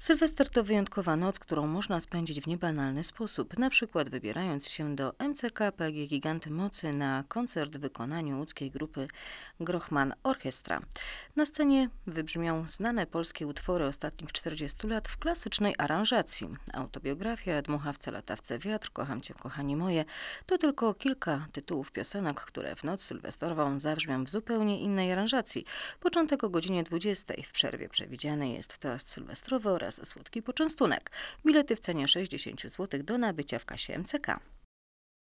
Sylwester to wyjątkowa noc, którą można spędzić w niebanalny sposób, na przykład wybierając się do MCK PG Giganty Mocy na koncert w wykonaniu łódzkiej grupy Grochman Orchestra. Na scenie wybrzmią znane polskie utwory ostatnich 40 lat w klasycznej aranżacji. Autobiografia, Dmucha w latawce wiatr, Kocham Cię kochani moje to tylko kilka tytułów piosenek, które w noc sylwestrową zabrzmią w zupełnie innej aranżacji. Początek o godzinie 20. W przerwie przewidziany jest toast sylwestrowy oraz oraz słodki poczęstunek. Bilety w cenie 60 zł do nabycia w kasie MCK.